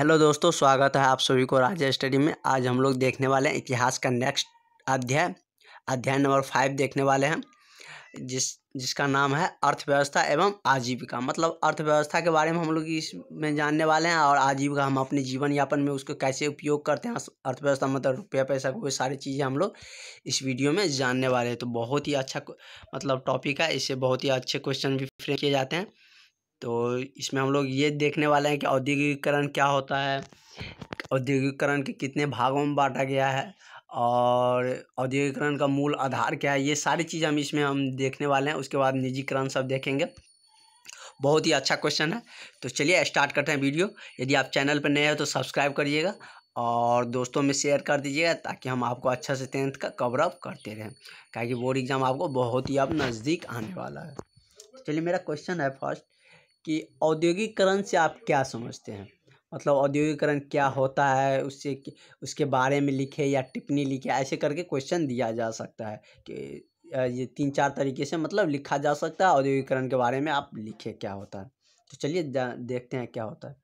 hello दोस्तों स्वागत है आप सभी को राजा स्टडी में आज हम लोग देखने वाले हैं इतिहास का नेक्स्ट अध्याय अध्याय नंबर फाइव देखने वाले हैं जिस जिसका नाम है अर्थव्यवस्था एवं आजीविका मतलब अर्थव्यवस्था के बारे में हम लोग इसमें जानने वाले हैं और आजीविका हम अपने जीवन यापन में उसको कैसे उपयोग करते हैं अर्थव्यवस्था मतलब रुपया पैसा वो सारी चीज़ें हम लोग इस वीडियो में जानने वाले हैं तो बहुत ही अच्छा मतलब टॉपिक है इससे बहुत ही अच्छे क्वेश्चन भी फ्रेम किए जाते हैं तो इसमें हम लोग ये देखने वाले हैं कि औद्योगिकरण क्या होता है औद्योगिकरण के कितने भागों में बाँटा गया है और औद्योगिकरण का मूल आधार क्या है ये सारी चीज़ हम इसमें हम देखने वाले हैं उसके बाद निजीकरण सब देखेंगे बहुत ही अच्छा क्वेश्चन है तो चलिए स्टार्ट करते हैं वीडियो यदि आप चैनल पर नए हो तो सब्सक्राइब करिएगा और दोस्तों में शेयर कर दीजिएगा ताकि हम आपको अच्छा से टेंथ का कवर अप करते रहें क्या कि बोर्ड एग्ज़ाम आपको बहुत ही अब नज़दीक आने वाला है तो चलिए मेरा क्वेश्चन है फर्स्ट कि औद्योगिकरण से आप क्या समझते हैं मतलब औद्योगिकरण क्या होता है उससे उसके बारे में लिखे या टिप्पणी लिखे ऐसे करके क्वेश्चन दिया जा सकता है कि ये तीन चार तरीके से मतलब लिखा जा सकता है औद्योगिकरण के बारे में आप लिखें क्या होता है तो चलिए देखते हैं क्या होता है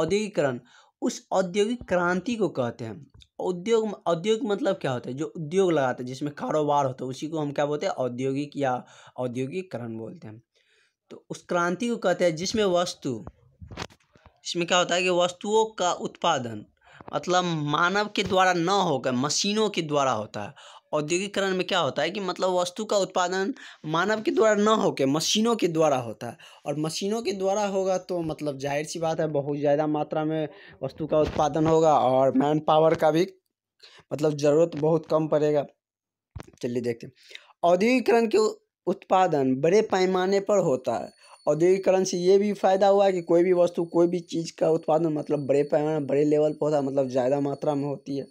औद्योगिकरण उस औद्योगिक क्रांति को कहते हैं उद्योग औद्योगिक मतलब क्या होता है जो उद्योग लगाते हैं जिसमें कारोबार होता है उसी को हम क्या बोलते हैं औद्योगिक या औद्योगिकरण बोलते हैं तो उस क्रांति को कहते हैं जिसमें वस्तु इसमें क्या होता है कि वस्तुओं का उत्पादन मतलब मानव के द्वारा न होकर मशीनों के द्वारा होता है औद्योगिकरण में क्या होता है कि मतलब वस्तु का उत्पादन मानव के द्वारा न होकर मशीनों के द्वारा होता है और मशीनों के द्वारा होगा तो मतलब जाहिर सी बात है बहुत ज़्यादा मात्रा में वस्तु का उत्पादन होगा और मैन पावर का भी मतलब ज़रूरत बहुत कम पड़ेगा चलिए देखते हैं औद्योगिकरण के उत्पादन बड़े पैमाने पर होता है औद्योगिकरण से ये भी फ़ायदा हुआ है कि कोई भी वस्तु कोई भी चीज़ का उत्पादन मतलब बड़े पैमाने बड़े लेवल पर होता है मतलब ज़्यादा मात्रा में होती है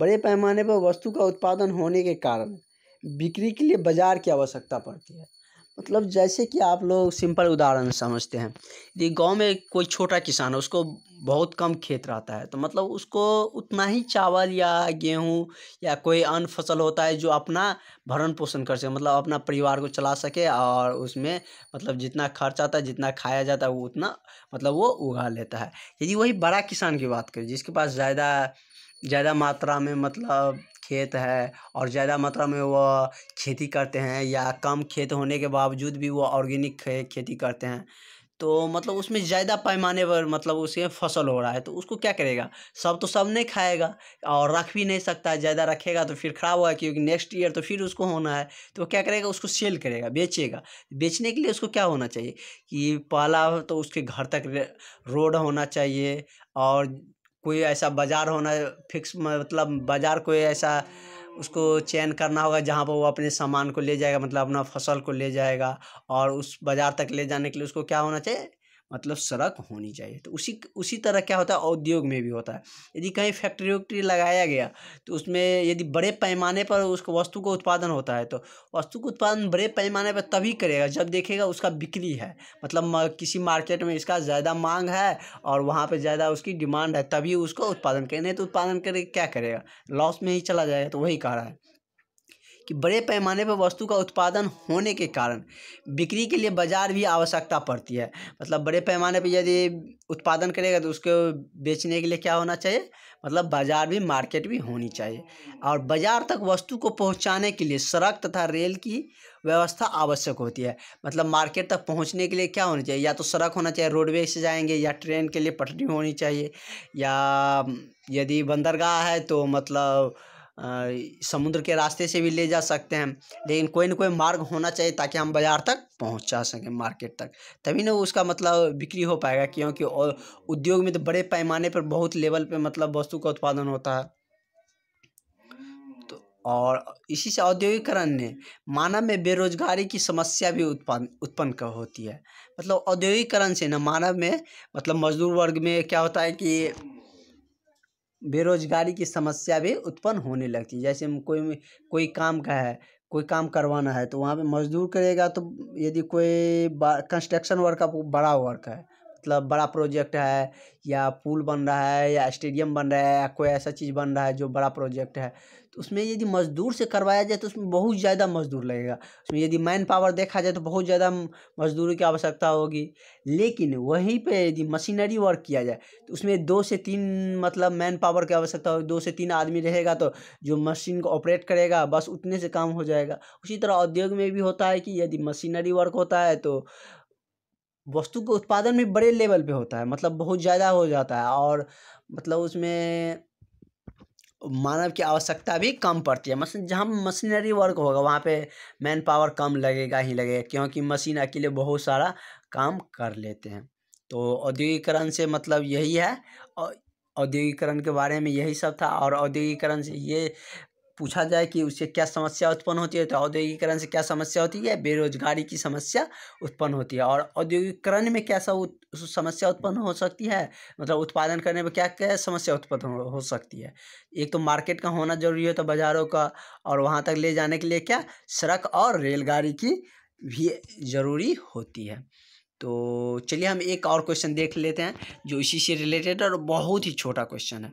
बड़े पैमाने पर वस्तु का उत्पादन होने के कारण बिक्री के लिए बाज़ार की आवश्यकता पड़ती है मतलब जैसे कि आप लोग सिंपल उदाहरण समझते हैं यदि गांव में कोई छोटा किसान है उसको बहुत कम खेत रहता है तो मतलब उसको उतना ही चावल या गेहूं या कोई अन्य फसल होता है जो अपना भरण पोषण कर सके मतलब अपना परिवार को चला सके और उसमें मतलब जितना खर्च आता है जितना खाया जाता है वो उतना मतलब वो उगा लेता है यदि वही बड़ा किसान की बात करें जिसके पास ज़्यादा ज़्यादा मात्रा में मतलब खेत है और ज़्यादा मात्रा में वह खेती करते हैं या कम खेत होने के बावजूद भी वह ऑर्गेनिक खेती करते हैं तो मतलब उसमें ज़्यादा पैमाने पर मतलब उसे फसल हो रहा है तो उसको क्या करेगा सब तो सब नहीं खाएगा और रख भी नहीं सकता ज़्यादा रखेगा तो फिर ख़राब होगा क्योंकि नेक्स्ट ईयर तो फिर उसको होना है तो क्या करेगा उसको सेल करेगा बेचेगा बेचने के लिए उसको क्या होना चाहिए कि पहला तो उसके घर तक रोड होना चाहिए और कोई ऐसा बाज़ार होना फिक्स मतलब बाज़ार कोई ऐसा उसको चयन करना होगा जहाँ पर वो अपने सामान को ले जाएगा मतलब अपना फसल को ले जाएगा और उस बाज़ार तक ले जाने के लिए उसको क्या होना चाहिए मतलब सड़क होनी चाहिए तो उसी उसी तरह क्या होता है औद्योग में भी होता है यदि कहीं फैक्ट्री वैक्ट्री लगाया गया तो उसमें यदि बड़े पैमाने पर उसको वस्तु का उत्पादन होता है तो वस्तु का उत्पादन बड़े पैमाने पर तभी करेगा जब देखेगा उसका बिक्री है मतलब किसी मार्केट में इसका ज़्यादा मांग है और वहाँ पर ज़्यादा उसकी डिमांड है तभी उसको उत्पादन करें नहीं तो उत्पादन करके क्या करेगा लॉस में ही चला जाएगा तो वही कह रहा है कि बड़े पैमाने पर वस्तु का उत्पादन होने के कारण बिक्री के लिए बाज़ार भी आवश्यकता पड़ती है मतलब बड़े पैमाने पर यदि उत्पादन करेगा तो उसको बेचने के लिए क्या होना चाहिए मतलब बाज़ार भी मार्केट भी होनी चाहिए और बाज़ार तक वस्तु को पहुंचाने के लिए सड़क तथा रेल की व्यवस्था आवश्यक होती है मतलब मार्केट तक पहुंचने के लिए क्या होना चाहिए या तो सड़क होना चाहिए रोडवे से जाएंगे या ट्रेन के लिए पटरी होनी चाहिए या यदि बंदरगाह है तो मतलब समुद्र के रास्ते से भी ले जा सकते हैं लेकिन कोई ना कोई मार्ग होना चाहिए ताकि हम बाज़ार तक पहुंचा सकें मार्केट तक तभी ना उसका मतलब बिक्री हो पाएगा क्योंकि और उद्योग में तो बड़े पैमाने पर बहुत लेवल पर मतलब वस्तु का उत्पादन होता है तो, और इसी से औद्योगिकरण ने मानव में बेरोजगारी की समस्या भी उत्पन्न उत्पन्न होती है मतलब औद्योगिकरण से ना मानव में मतलब मजदूर वर्ग में क्या होता है कि बेरोजगारी की समस्या भी उत्पन्न होने लगती है जैसे कोई कोई काम का है कोई काम करवाना है तो वहाँ पे मजदूर करेगा तो यदि कोई कंस्ट्रक्शन वर्क का बड़ा वर्क है मतलब बड़ा प्रोजेक्ट है या पुल बन रहा है या स्टेडियम बन रहा है या कोई ऐसा चीज़ बन रहा है जो बड़ा प्रोजेक्ट है तो उसमें यदि मज़दूर से करवाया जाए तो उसमें बहुत ज़्यादा मज़दूर लगेगा उसमें यदि मैन पावर देखा जाए तो बहुत ज़्यादा मज़दूरी की आवश्यकता होगी लेकिन वहीं पर यदि मशीनरी वर्क किया जाए तो उसमें दो से तीन मतलब मैन पावर की आवश्यकता होगी दो से तीन आदमी रहेगा तो जो मशीन को ऑपरेट करेगा बस उतने से काम हो जाएगा उसी तरह उद्योग में भी होता है कि यदि मशीनरी वर्क होता है तो वस्तु का उत्पादन भी बड़े लेवल पे होता है मतलब बहुत ज़्यादा हो जाता है और मतलब उसमें मानव की आवश्यकता भी कम पड़ती है मशीन जहाँ मशीनरी वर्क होगा वहाँ पे मैन पावर कम लगेगा ही लगेगा क्योंकि मशीन अकेले बहुत सारा काम कर लेते हैं तो औद्योगिकरण से मतलब यही है औद्योगिकरण के बारे में यही सब था और औद्योगिकरण से ये पूछा जाए कि उससे क्या समस्या उत्पन्न होती है तो औद्योगिकरण से क्या समस्या होती है बेरोजगारी की समस्या उत्पन्न होती है और औद्योगिकरण में क्या सा समस्या उत्पन्न हो सकती है मतलब उत्पादन करने में क्या क्या समस्या उत्पन्न हो सकती है एक तो मार्केट का होना जरूरी है तो बाज़ारों का और वहाँ तक ले जाने के लिए क्या सड़क और रेलगाड़ी की भी ज़रूरी होती है तो चलिए हम एक और क्वेश्चन देख लेते हैं जो इसी से रिलेटेड और बहुत ही छोटा क्वेश्चन है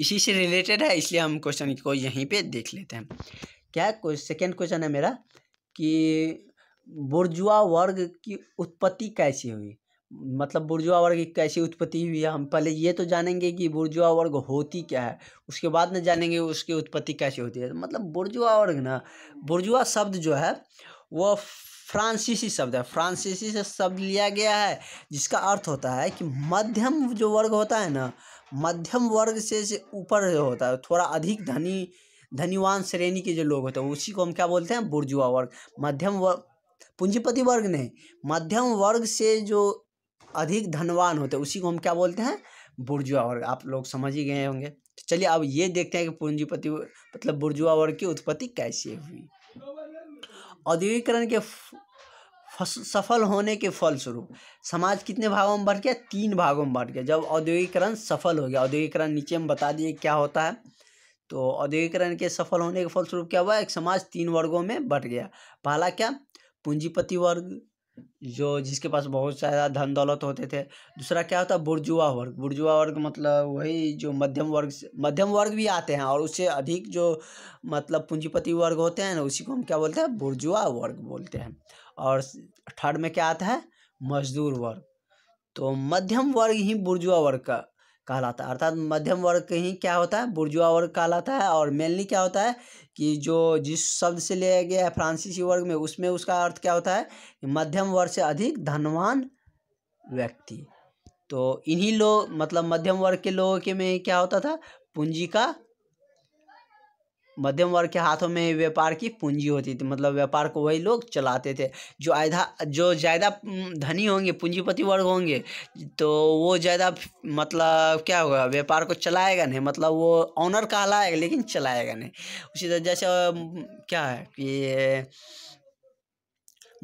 इसी से रिलेटेड है इसलिए हम क्वेश्चन को यहीं पे देख लेते हैं क्या सेकेंड क्वेश्चन है मेरा कि बुर्जुआ वर्ग की उत्पत्ति कैसी हुई मतलब बुर्जुआ वर्ग की कैसी उत्पत्ति हुई है हम पहले ये तो जानेंगे कि बुर्जुआ वर्ग होती क्या है उसके बाद ना जानेंगे उसकी उत्पत्ति कैसी होती है मतलब बुर्जुआ वर्ग ना बुर्जुआ शब्द जो है वो फ्रांसीसी शब्द है फ्रांसीसी से शब्द लिया गया है जिसका अर्थ होता है कि मध्यम जो वर्ग होता है ना मध्यम वर्ग से से ऊपर होता है थोड़ा अधिक धनी धनीवान श्रेणी के जो लोग होते हैं उसी को हम क्या बोलते हैं बुर्जुआ वर्ग मध्यम वर्ग पूंजीपति वर्ग नहीं मध्यम वर्ग से जो अधिक धनवान होते हैं उसी को हम क्या बोलते हैं बुर्जुआ वर्ग आप लोग समझ ही गए होंगे तो चलिए अब ये देखते हैं कि पूंजीपति मतलब बुर्जुआ वर्ग की उत्पत्ति कैसे हुई औद्योगिकरण के सफल होने के फलस्वरूप समाज कितने भागों में बढ़ गया तीन भागों में बढ़ गया जब औद्योगिकरण सफल हो गया औद्योगिकरण नीचे हम बता दिए क्या होता है तो औद्योगिकरण के सफल होने के फलस्वरूप क्या हुआ एक समाज तीन वर्गों में बढ़ गया पहला क्या पूंजीपति वर्ग जो जिसके पास बहुत सारा धन दौलत होते थे दूसरा क्या होता है बुर्जुआ वर्ग बुर्जुआ वर्ग मतलब वही जो मध्यम वर्ग मध्यम वर्ग भी आते हैं और उससे अधिक जो मतलब पूंजीपति वर्ग होते हैं ना उसी को हम क्या बोलते हैं बुर्जुआ वर्ग बोलते हैं और थर्ड में क्या आता है मजदूर वर्ग तो मध्यम वर्ग ही बुर्जुआ वर्ग का कहलाता है अर्थात मध्यम वर्ग ही क्या होता है बुर्जुआ वर्ग कहलाता है और मेनली क्या होता है कि जो जिस शब्द से लिया गया है फ्रांसीसी वर्ग में उसमें उसका अर्थ क्या होता है मध्यम वर्ग से अधिक धनवान व्यक्ति तो इन्हीं लोग मतलब मध्यम वर्ग के लोगों के में क्या होता था पूंजी का मध्यम वर्ग के हाथों में व्यापार की पूंजी होती थी मतलब व्यापार को वही लोग चलाते थे जो आधा जो ज़्यादा धनी होंगे पूंजीपति वर्ग होंगे तो वो ज़्यादा मतलब क्या होगा व्यापार को चलाएगा नहीं मतलब वो ऑनर कहलाएगा लेकिन चलाएगा नहीं उसी तरह जैसे क्या है कि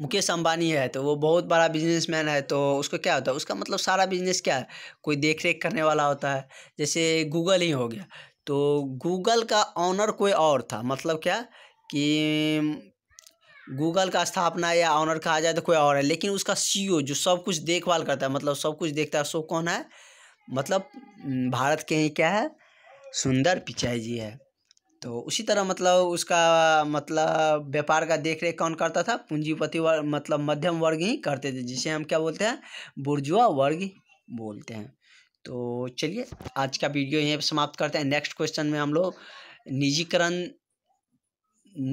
मुकेश अंबानी है तो वो बहुत बड़ा बिजनेसमैन है तो उसको क्या होता है उसका मतलब सारा बिजनेस क्या है कोई देख रेख करने वाला होता है जैसे गूगल ही हो गया तो गूगल का ऑनर कोई और था मतलब क्या कि गूगल का स्थापना या ऑनर कहा जाए तो कोई और है लेकिन उसका सीईओ e जो सब कुछ देखभाल करता है मतलब सब कुछ देखता है सो कौन है मतलब भारत के ही क्या है सुंदर पिचाई जी है तो उसी तरह मतलब उसका मतलब व्यापार का देख रेख कौन करता था पूंजीपति वर्ग मतलब मध्यम वर्ग ही करते थे जिसे हम क्या बोलते हैं बुर्जुआ वर्ग बोलते हैं तो चलिए आज का वीडियो यहीं पर समाप्त करते हैं नेक्स्ट क्वेश्चन में हम लोग निजीकरण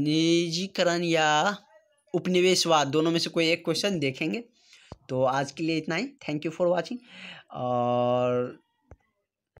निजीकरण या उपनिवेशवाद दोनों में से कोई एक क्वेश्चन देखेंगे तो आज के लिए इतना ही थैंक यू फॉर वॉचिंग और